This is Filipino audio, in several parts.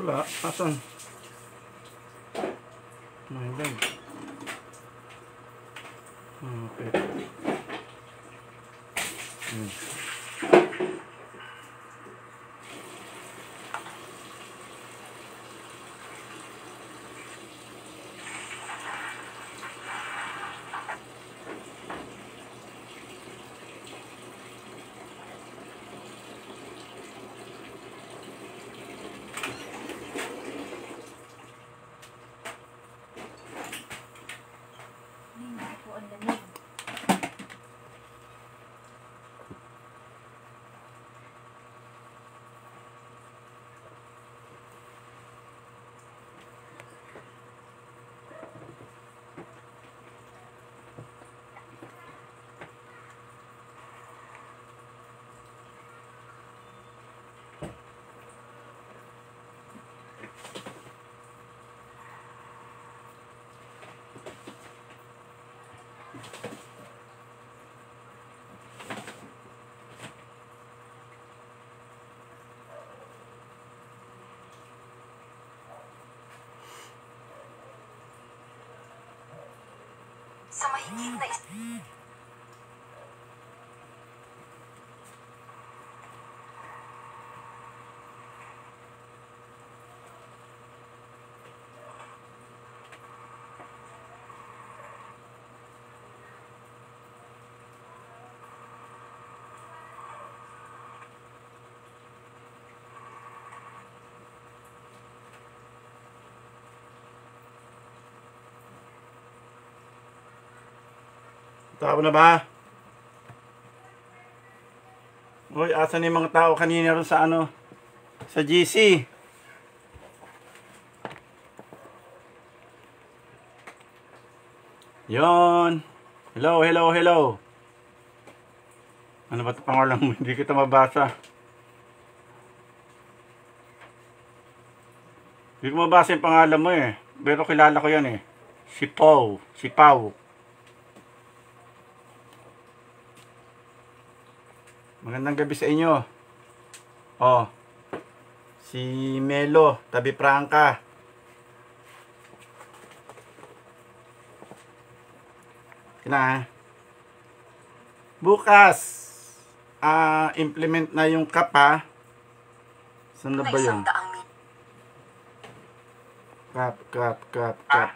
Wala. Asan? Mahinggan. Ah, okay. Hmm. その秘密の Tao na ba? Uy, asan yung mga tao kanina rin sa ano? Sa GC. Yon. Hello, hello, hello. Ano ba 'tong pangalan mo? Hindi kita mabasa. Hindi ko mabasa yung pangalan mo eh. Pero kilala ko yan eh. Si Pau. Si Pau. Magandang gabi sa inyo. Oh. Si Melo, tabi prangka. Kina. Bukas uh, implement na yung kapa. Sana ba yun? Kap, kap, kap, kap.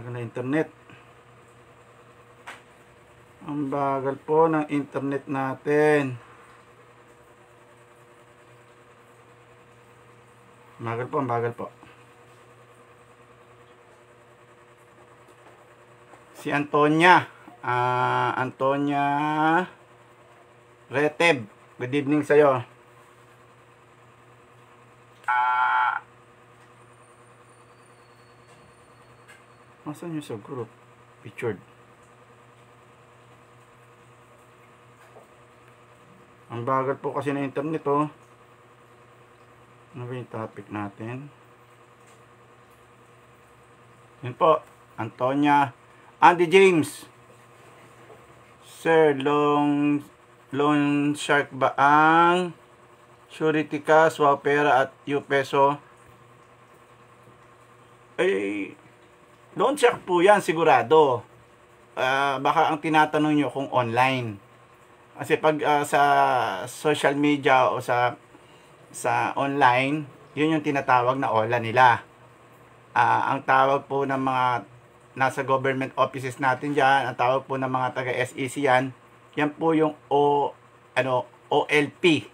bagal na internet ang bagal po ng internet natin bagal po ang bagal po si Antonia uh, Antonia Reteb good evening sa'yo Asan yung group? Pictured. Ang bagal po kasi na internet oh. Ano ba yung topic natin? Yun po. Antonia. Andy James. Sir, long long shark ba ang surety ka, swapera at U peso? Ay, Don't check po yan sigurado. Uh, baka ang tinatanong nyo kung online. Kasi pag uh, sa social media o sa sa online, yun yung tinatawag na OLA nila. Uh, ang tawag po ng mga nasa government offices natin diyan, ang tawag po ng mga taga SEC yan, yan po yung O ano OLP,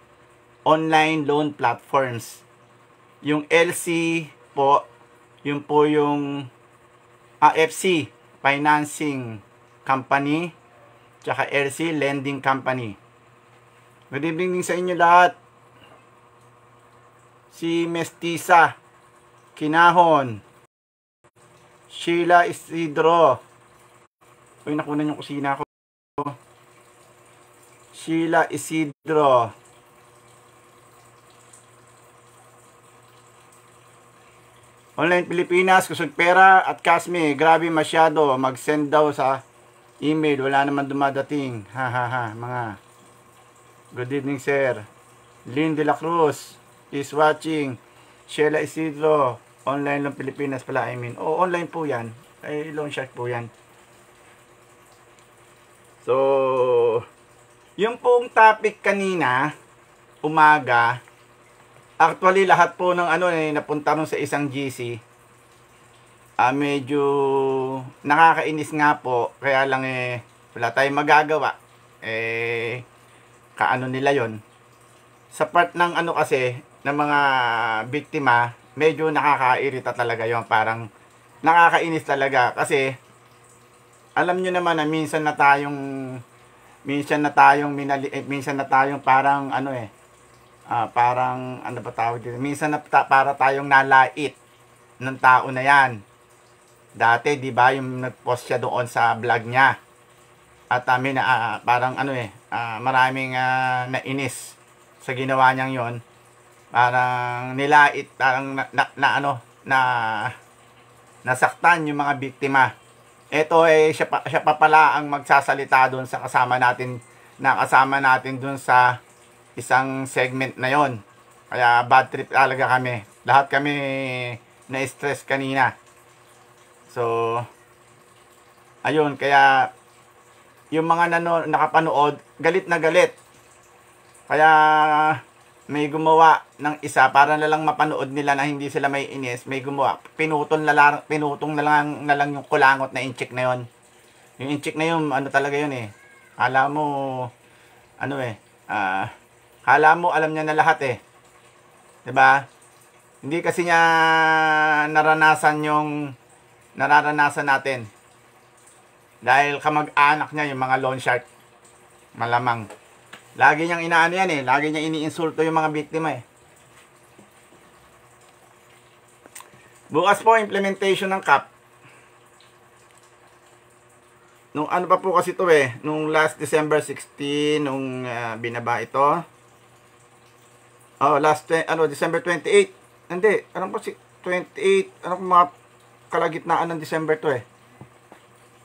Online Loan Platforms. Yung LC po, yun po yung AFC Financing Company, tsaka RC Lending Company. Good evening sa inyo lahat. Si Mestiza, Kinahon, Sheila Isidro. Uy, nakunan yung kusina ko. Sheila Isidro. Online Pilipinas, kusog pera at Kasmi, grabe masyado. Mag-send daw sa email, wala naman dumadating. Ha ha ha, mga. Good evening, sir. Lynn De La Cruz is watching. Sheila Isidro, online lang Pilipinas pala, I mean. O, oh, online po yan. Ay, loan shark po yan. So, yung pong topic kanina, umaga, Actually, lahat po ng ano eh, napunta nun sa isang GC. Ah, medyo nakakainis nga po. Kaya lang eh, wala tayong magagawa. Eh, kaano nila yon Sa part ng ano kasi, ng mga biktima, medyo nakakairita talaga yon Parang nakakainis talaga. Kasi, alam nyo naman na minsan na tayong minsan na tayong minali, eh, minsan na tayong parang ano eh uh, parang ano ba tawag dito? Minsan na, ta, para tayong nalait ng tao na yan. Dati, di ba, yung nag-post siya doon sa vlog niya. At uh, na, uh, parang ano eh, uh, maraming uh, nainis sa ginawa niyang yon Parang nilait, parang na, na, na ano, na nasaktan yung mga biktima. Ito eh, siya pa, siya pa pala ang magsasalita doon sa kasama natin, na natin doon sa isang segment na yon kaya bad trip talaga kami lahat kami na stress kanina so ayun kaya yung mga nano, nakapanood galit na galit kaya may gumawa ng isa para na lang mapanood nila na hindi sila may inis, may gumawa. pinutol na lang, pinutong na lang, na lang yung kulangot na incheck na yon. Yung incheck na yun, ano talaga yun eh. Alam mo, ano eh, ah, uh, Kala mo, alam niya na lahat eh. ba? Diba? Hindi kasi niya naranasan yung nararanasan natin. Dahil kamag-anak niya yung mga loan shark. Malamang. Lagi niyang inaano yan eh. Lagi niyang iniinsulto yung mga biktima eh. Bukas po implementation ng CAP. Nung ano pa po kasi to eh, nung last December 16 nung uh, binaba ito. Oh, last, ano, December 28. Hindi, anong pa si, 28, ano kung mga kalagitnaan ng December to eh.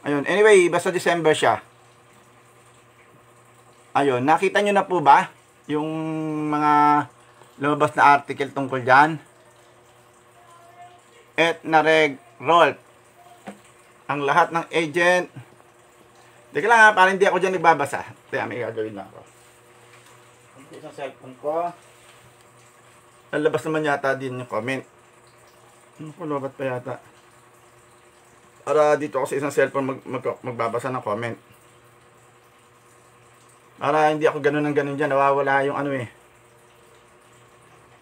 Ayun, anyway, basta December siya. Ayun, nakita niyo na po ba yung mga lumabas na article tungkol dyan? Et nareg Rolf. Ang lahat ng agent. Teka lang ha, para hindi ako dyan nagbabasa. Kaya may gagawin na ako. Ang isang cellphone ko. Lalabas naman yata din yung comment. Ano ko, lobat pa yata. Para dito ako sa isang cellphone mag, mag, magbabasa ng comment. Para hindi ako ganun ng ganun dyan. Nawawala yung ano eh.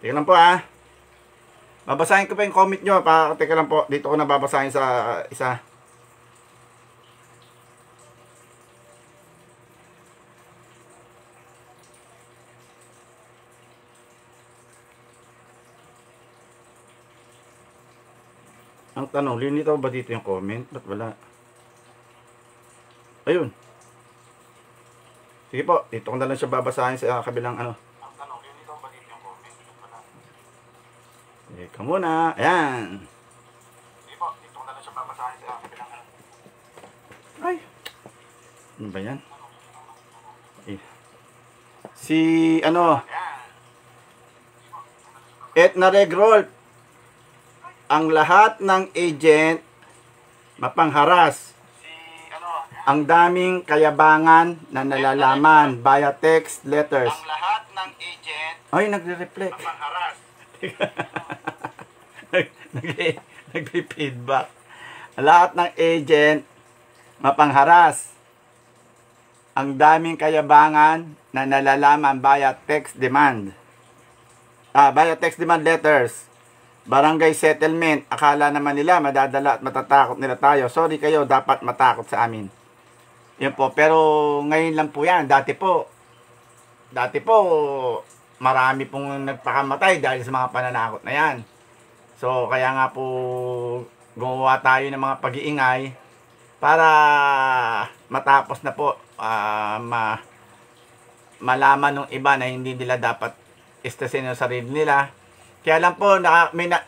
Teka lang po ah. Babasahin ko pa yung comment nyo. Pa, teka lang po. Dito ko nababasahin sa uh, isa. tanong, linitaw ba dito yung comment? Ba't wala? Ayun. Sige po, dito ko na lang siya babasahin sa kabilang ano. Ang ba dito yung comment? Ba't wala? Ika muna. Ayan. Sige po, dito ko na lang siya babasahin sa kabilang ano. Ay. Ano ba yan? Eh. Si ano? Etna Regrolf ang lahat ng agent mapangharas. Ang daming kayabangan na nalalaman via text letters. Ang lahat ng agent Ay, nagre-reflect. mapangharas. Nagre-feedback. lahat ng agent mapangharas. Ang daming kayabangan na nalalaman via text demand. Ah, via text demand letters Barangay settlement, akala naman nila madadala at matatakot nila tayo. Sorry kayo, dapat matakot sa amin. Yun po, pero ngayon lang po yan. Dati po, dati po, marami pong nagpakamatay dahil sa mga pananakot na yan. So, kaya nga po, gumawa tayo ng mga pag-iingay para matapos na po uh, ma malaman ng iba na hindi nila dapat istasin yung sarili nila kaya lang po, naka, may, na,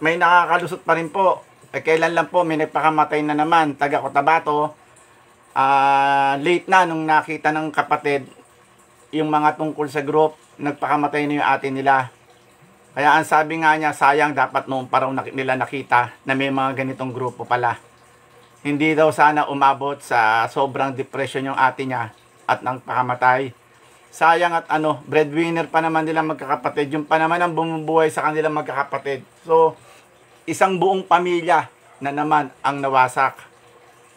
may nakakalusot pa rin po. Eh, kailan lang po, may nagpakamatay na naman, taga Cotabato. Uh, late na nung nakita ng kapatid yung mga tungkol sa group, nagpakamatay na yung ate nila. Kaya ang sabi nga niya, sayang dapat noon parang nila nakita na may mga ganitong grupo pala. Hindi daw sana umabot sa sobrang depression yung ate niya at nang pakamatay sayang at ano, breadwinner pa naman nila magkakapatid. Yung pa naman ang bumubuhay sa kanila magkakapatid. So, isang buong pamilya na naman ang nawasak.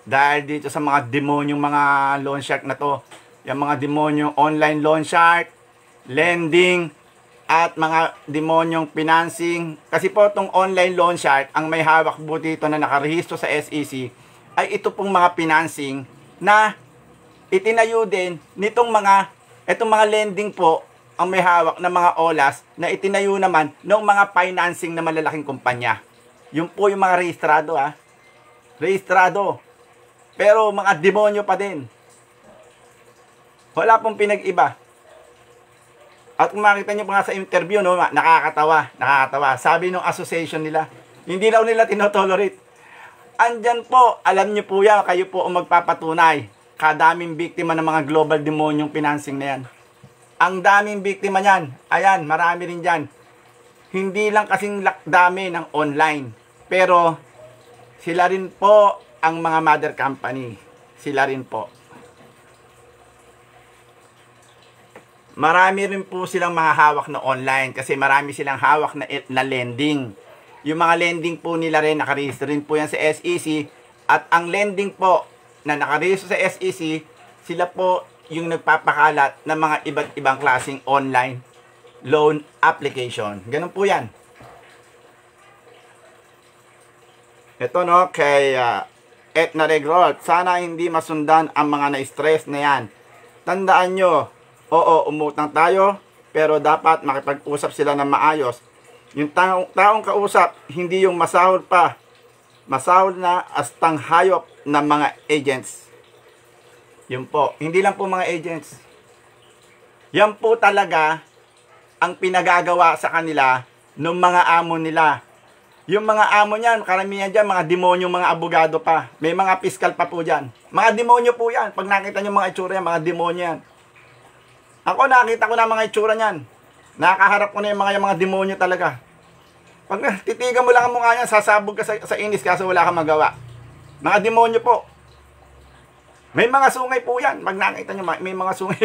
Dahil dito sa mga demonyong mga loan shark na to. Yung mga demonyong online loan shark, lending, at mga demonyong financing. Kasi po itong online loan shark, ang may hawak po dito na nakarehistro sa SEC, ay ito pong mga financing na itinayo din nitong mga Itong mga lending po, ang may hawak ng mga OLAS na itinayo naman ng mga financing na malalaking kumpanya. Yun po yung mga rehistrado ha. Ah. Rehistrado. Pero mga demonyo pa din. Wala pong pinag-iba. At kung makita nyo pa nga sa interview, no, nakakatawa, nakakatawa. Sabi ng association nila, hindi daw nila tinotolerate. Andyan po, alam nyo po yan, kayo po ang magpapatunay kadaming biktima ng mga global demonyong financing na yan. Ang daming biktima niyan, ayan, marami rin dyan. Hindi lang kasing dami ng online, pero sila rin po ang mga mother company. Sila rin po. Marami rin po silang mahahawak na online kasi marami silang hawak na, e-, na lending. Yung mga lending po nila rin, nakarehistro rin po yan sa SEC. At ang lending po na nakarehistro sa SEC, sila po yung nagpapakalat ng mga iba't ibang klasing online loan application. Ganun po yan. Ito no, kay uh, Etna Regrol, sana hindi masundan ang mga na-stress na yan. Tandaan nyo, oo, umutang tayo, pero dapat makipag-usap sila ng maayos. Yung taong, taong kausap, hindi yung masahod pa masahol na as tanghayop ng mga agents. Yun po. Hindi lang po mga agents. Yan po talaga ang pinagagawa sa kanila ng mga amo nila. Yung mga amo niyan, karamihan diyan mga demonyo, mga abogado pa. May mga piskal pa po diyan. Mga demonyo po yan. Pag nakita niyo mga itsura yan, mga demonyo yan. Ako nakita ko na mga itsura niyan. Nakaharap ko na yung mga, yung mga demonyo talaga. Pag titigan mo lang ang mukha niya, sasabog ka sa, sa inis kaso wala kang magawa. Mga demonyo po. May mga sungay po yan. Pag nakita nyo, may mga sungay.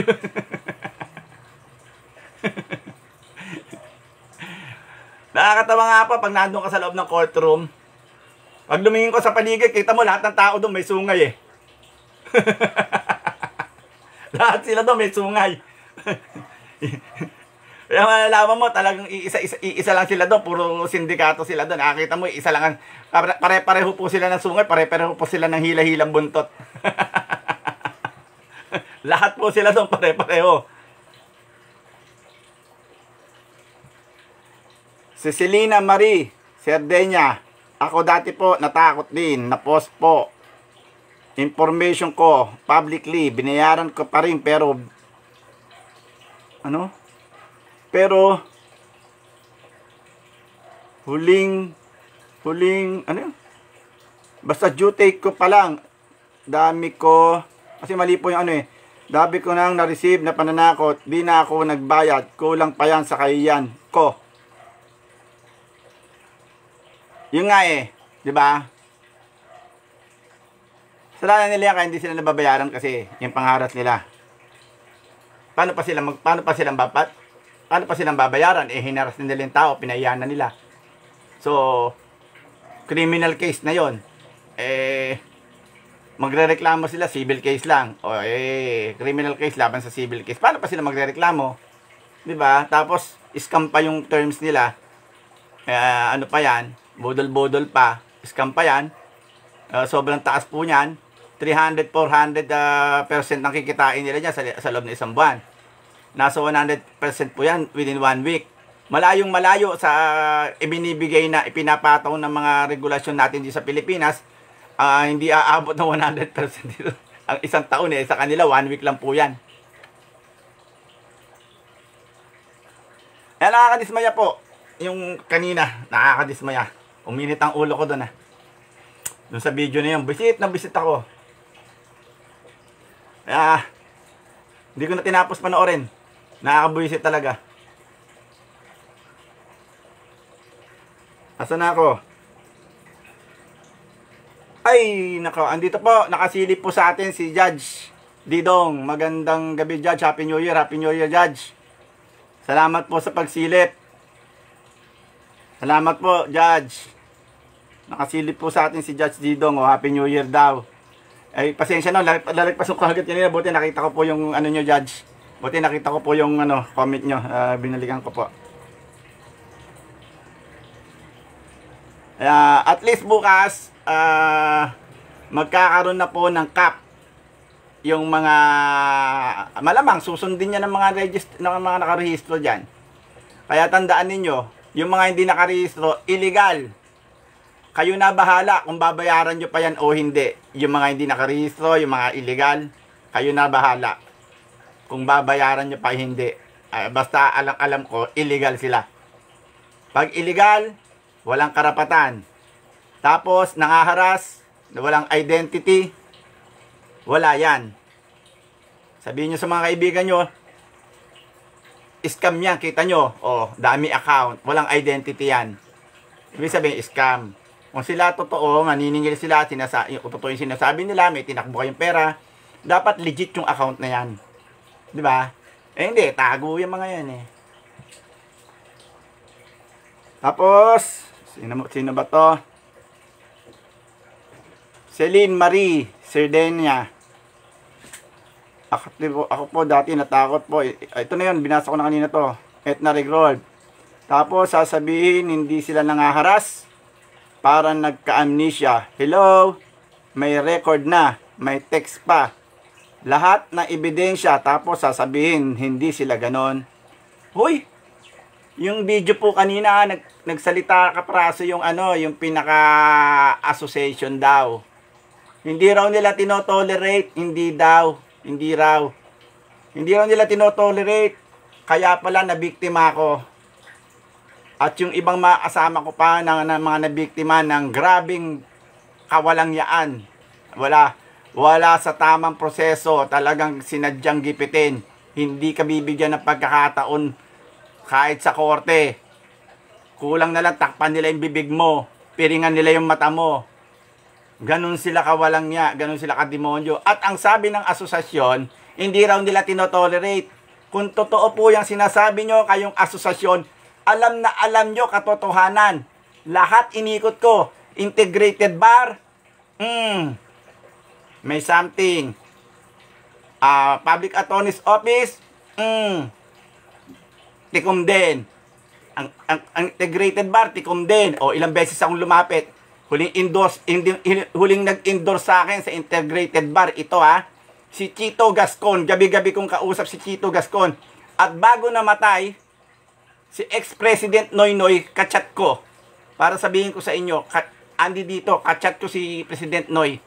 Nakakatawa nga pa pag nandun ka sa loob ng courtroom. Pag lumingin ko sa paligid, kita mo lahat ng tao doon may sungay eh. lahat sila doon may sungay. malalaman mo talagang iisa, isa, iisa lang sila doon, puro sindikato sila doon. Nakakita mo, isa lang, pare-pareho po sila ng sungay, pare-pareho po sila ng hila-hilang buntot. Lahat po sila doon, pare-pareho. Si Selena Marie, Sardenya, ako dati po natakot din, na-post po. Information ko, publicly, binayaran ko pa rin pero ano? Pero, huling, huling, ano Basta due date ko pa lang, dami ko, kasi mali po yung ano eh, Dabi ko nang na-receive na pananakot, di na ako nagbayad, kulang pa yan sa kahiyan ko. Yun nga eh, di ba? Salamat nila kaya hindi sila nababayaran kasi yung pangharas nila. Paano pa sila mag, paano pa sila babayad? ano pa silang babayaran? Eh, hinaras nila yung tao, pinayaan na nila. So, criminal case na yon Eh, magrereklamo sila, civil case lang. O, eh, criminal case laban sa civil case. Paano pa sila magrereklamo? 'Di ba? Tapos, scam pa yung terms nila. Uh, ano pa yan? Bodol-bodol pa. Scam pa yan. Uh, sobrang taas po niyan. 300, 400% uh, ng kikitain nila dyan sa, sa loob ng isang buwan. Nasa 100% po yan within one week. Malayong malayo sa ah, ibinibigay na ipinapataw ng mga regulasyon natin dito sa Pilipinas, uh, hindi aabot ng 100% dito. Ang isang taon eh, sa kanila one week lang po yan. Eh, nakakadismaya po. Yung kanina, nakakadismaya. Uminit ang ulo ko doon ah. Doon sa video na yun. Bisit na bisit ako. Ah, hindi ko na tinapos panoorin. Nakakabwisit talaga. Asan na ako? Ay, nako, andito po, nakasilip po sa atin si Judge Didong. Magandang gabi, Judge. Happy New Year, Happy New Year, Judge. Salamat po sa pagsilip. Salamat po, Judge. Nakasilip po sa atin si Judge Didong. Oh, Happy New Year daw. Ay, pasensya na, lalagpas ko agad kanina. Buti nakita ko po yung ano nyo, Judge. Buti nakita ko po yung ano, comment nyo. Uh, binalikan ko po. Uh, at least bukas, uh, magkakaroon na po ng cap yung mga malamang susundin niya ng mga register ng mga nakarehistro diyan. Kaya tandaan niyo, yung mga hindi nakarehistro illegal. Kayo na bahala kung babayaran niyo pa yan o hindi. Yung mga hindi nakarehistro, yung mga illegal, kayo na bahala kung babayaran niya pa hindi. Uh, basta alam, alam ko, illegal sila. Pag illegal, walang karapatan. Tapos, nangaharas, walang identity, wala yan. Sabihin nyo sa mga kaibigan nyo, scam yan, kita nyo. oh, dami account, walang identity yan. Ibig sabihin, scam. Kung sila totoo, naniningil sila, sinasa- yung, totoo yung sinasabi nila, may tinakbo kayong pera, dapat legit yung account na yan. Di ba? Eh hindi, tago yung mga yan eh. Tapos, sino, sino ba to? Celine Marie Sardenia. Ako, ako po dati natakot po. Ah, ito na yun, binasa ko na kanina to. Etna Regrold. Tapos sasabihin hindi sila nangaharas. Para nagka-amnesia. Hello? May record na. May text pa lahat ng ebidensya tapos sasabihin hindi sila ganon. Hoy, yung video po kanina nag, nagsalita ka praso yung ano, yung pinaka association daw. Hindi raw nila tinotolerate, hindi daw, hindi raw. Hindi raw nila tinotolerate, kaya pala nabiktima ako. At yung ibang mga ko pa ng, ng mga nabiktima ng grabing kawalang kawalangyaan. Wala wala sa tamang proseso, talagang sinadyang gipitin. Hindi ka bibigyan ng pagkakataon kahit sa korte. Kulang na lang takpan nila yung bibig mo, piringan nila yung mata mo. Ganun sila kawalang niya, ganun sila kademonyo. At ang sabi ng asosasyon, hindi raw nila tinotolerate. Kung totoo po yung sinasabi nyo kayong asosasyon, alam na alam nyo katotohanan. Lahat inikot ko. Integrated bar, mm, may something. Uh, public Attorney's Office, mm, tikom din. Ang, ang, ang integrated bar, tikom din. O ilang beses akong lumapit. Huling, endorse, huling nag-endorse sa akin sa integrated bar, ito ha. Ah. Si Chito Gascon, gabi-gabi kong kausap si Chito Gascon. At bago namatay, si ex-president Noynoy, kachat ko. Para sabihin ko sa inyo, kat, andi dito, kachat ko si President Noy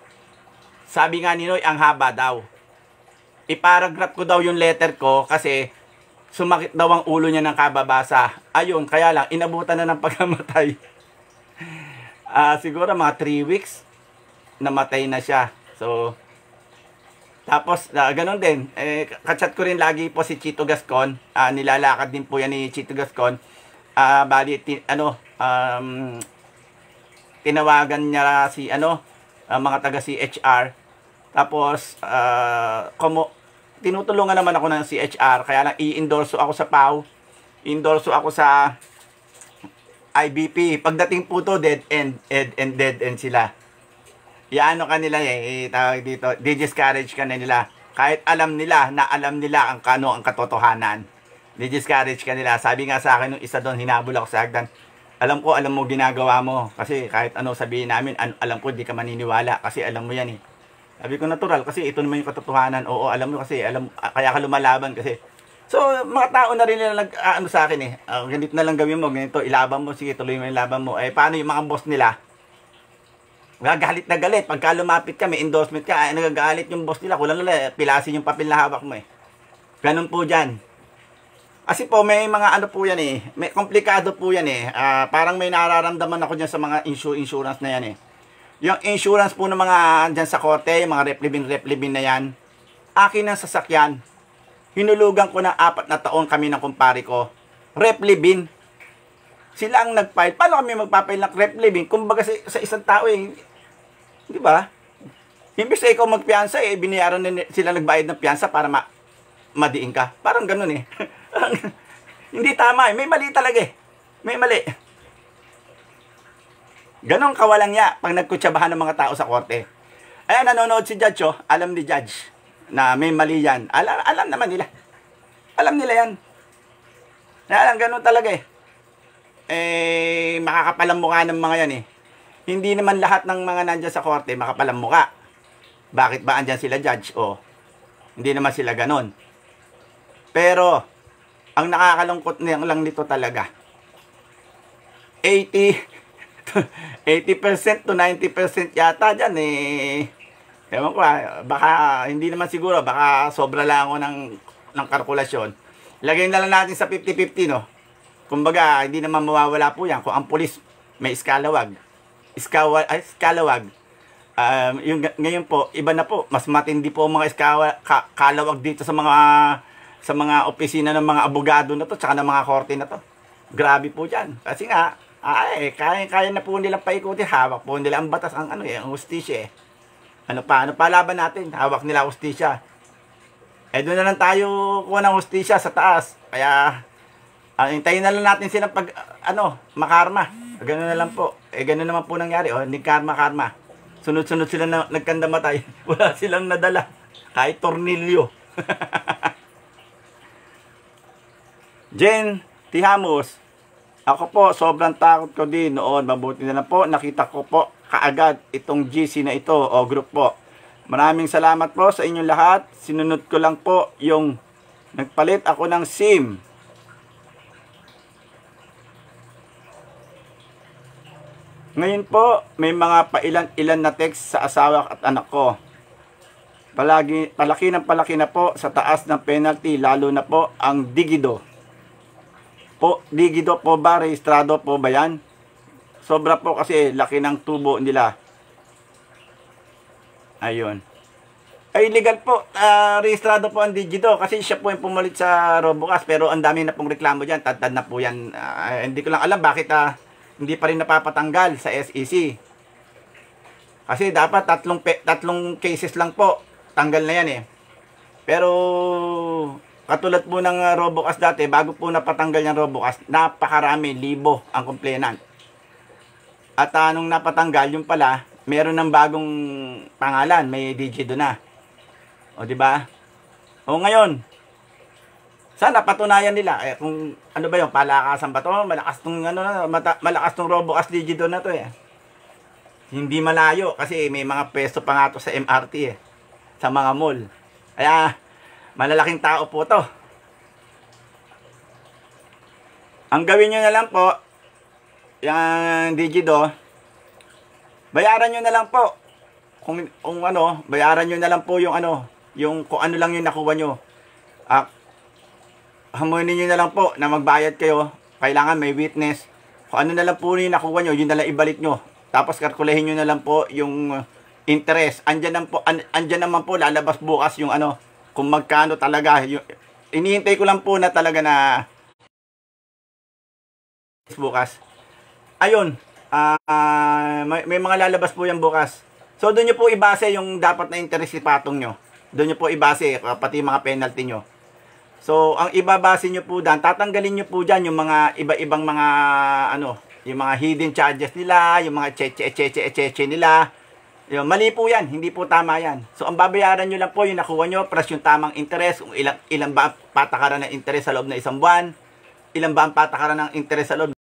sabi nga ni Noy, ang haba daw. Iparagraph ko daw yung letter ko kasi sumakit daw ang ulo niya ng kababasa. Ayun, kaya lang, inabutan na ng pagkamatay. uh, siguro mga 3 weeks, namatay na siya. So, tapos, uh, ganun din. Eh, kachat ko rin lagi po si Chito Gascon. Uh, nilalakad din po yan ni Chito Gascon. Uh, bali, ti, ano, um, tinawagan niya si, ano, uh, mga taga CHR. Tapos, uh, komo, tinutulungan naman ako ng CHR. Kaya lang, i-endorso ako sa PAW. Endorso ako sa IBP. Pagdating po to, dead end, dead end, dead end sila. Iano ka nila eh, eh tawag dito, discourage ka na nila. Kahit alam nila, na alam nila ang kano ang katotohanan. Didiscourage ka nila. Sabi nga sa akin, nung isa doon, hinabol ako sa hagdan alam ko, alam mo ginagawa mo. Kasi kahit ano sabihin namin, an- alam ko, di ka maniniwala. Kasi alam mo yan eh. Sabi ko natural kasi ito naman yung katotohanan. Oo, alam mo kasi, alam, ah, kaya ka lumalaban kasi. So, mga tao na rin nag ah, ano sa akin eh. Uh, ganito na lang gawin mo, ganito, ilaban mo, sige, tuloy mo yung laban mo. Eh, paano yung mga boss nila? Gagalit na galit. Pagka lumapit ka, may endorsement ka, ay, eh, nagagalit yung boss nila. Kulang nila, eh, pilasin yung papel na hawak mo eh. Ganun po dyan. Kasi po, may mga ano po yan eh. May komplikado po yan eh. Uh, parang may nararamdaman ako dyan sa mga insur- insurance na yan eh. Yung insurance po ng mga dyan sa korte, yung mga replibin-replibin na yan. Akin ang sasakyan. Hinulugan ko na apat na taon kami ng kumpare ko. Replibin. Sila ang nag-file. Paano kami magpapile ng replibin? Kumbaga sa, sa isang tao eh. Di ba? Imbis na ikaw magpiansa eh, binayaran na sila nagbayad ng piansa para ma madiin ka. Parang ganun eh. Hindi tama eh. May mali talaga eh. May mali. Ganon kawalang niya pag nagkutsabahan ng mga tao sa korte. Ayan, nanonood si Judge oh. Alam ni Judge na may mali yan. Alam, alam naman nila. Alam nila yan. Na alam, ganun talaga eh. Eh, makakapalang mukha ng mga yan eh. Hindi naman lahat ng mga nandiyan sa korte makapalang mukha. Bakit ba andyan sila judge? O, oh, hindi naman sila ganun. Pero, ang nakakalungkot na lang nito talaga. 80 80% to 90% yata dyan eh. Ewan ko ah, baka hindi naman siguro, baka sobra lang ako ng, ng kalkulasyon. Lagay na lang natin sa 50-50 no. Kumbaga, hindi naman mawawala po yan. Kung ang pulis may iskalawag, iskawa, ay, iskalawag, um, yung, ngayon po, iba na po, mas matindi po ang mga iskawa, ka, kalawag dito sa mga sa mga opisina ng mga abogado na to tsaka ng mga korte na to. Grabe po dyan. Kasi nga, ay, ah, eh, kaya, kaya na po nilang paikuti. Hawak po nila ang batas, ang ano eh, ang hustisya eh. Ano pa, ano pa laban natin? Hawak nila hustisya. Eh doon na lang tayo kuha ng hustisya sa taas. Kaya, uh, hintayin na lang natin silang pag, ano, makarma. Ganun na lang po. Eh, ganun naman po nangyari. oh, ni karma-karma. Sunod-sunod sila na, nagkanda Wala silang nadala. Kahit tornilyo. Jen Tihamos, ako po sobrang takot ko din noon. Mabuti na lang po, nakita ko po kaagad itong GC na ito o group po. Maraming salamat po sa inyong lahat. Sinunod ko lang po yung nagpalit ako ng SIM. Ngayon po, may mga pailan-ilan na text sa asawa at anak ko. Palagi, palaki ng palaki na po sa taas ng penalty, lalo na po ang digido po, ligido po ba, rehistrado po ba yan? Sobra po kasi laki ng tubo nila. Ayun. Ay, legal po. Uh, rehistrado po ang digito. kasi siya po yung pumalit sa Robocash pero ang dami na pong reklamo dyan. Tadtad na po yan. Uh, hindi ko lang alam bakit uh, hindi pa rin napapatanggal sa SEC. Kasi dapat tatlong, pe, tatlong cases lang po. Tanggal na yan eh. Pero Katulad po ng uh, dati, bago po napatanggal yung Robocast, napakarami, libo ang complainant. At uh, nung napatanggal, yung pala, meron ng bagong pangalan, may DJ doon na. O, di ba? O, ngayon, sana patunayan nila eh, kung ano ba yung palakasan ba to? Malakas tong ano malakas tong Robocast DJ doon na to eh. Hindi malayo kasi may mga pwesto pa nga to sa MRT eh. Sa mga mall. Kaya, Malalaking tao po to. Ang gawin nyo na lang po, yung Digido, bayaran nyo na lang po. Kung, kung ano, bayaran nyo na lang po yung ano, yung kung ano lang yung nakuha nyo. Ah, hamunin nyo na lang po na magbayad kayo. Kailangan may witness. Kung ano na lang po yung nakuha nyo, yun na lang ibalik nyo. Tapos kalkulahin nyo na lang po yung interest. Andyan, lang po, an, andyan naman po lalabas bukas yung ano, kung magkano talaga. Yung, inihintay ko lang po na talaga na bukas. Ayun, uh, uh, may, may mga lalabas po yan bukas. So doon nyo po ibase yung dapat na interest si patong nyo. Doon nyo po ibase ah, pati mga penalty nyo. So, ang ibabase nyo po dyan, tatanggalin nyo po dyan yung mga iba-ibang mga, ano, yung mga hidden charges nila, yung mga cheche, cheche, cheche nila, yun, mali po yan, hindi po tama yan. So ang babayaran nyo lang po yung nakuha nyo plus yung tamang interest, kung ilang, ilang ba ang patakaran ng interest sa loob na isang buwan, ilang ba ang patakaran ng interest sa loob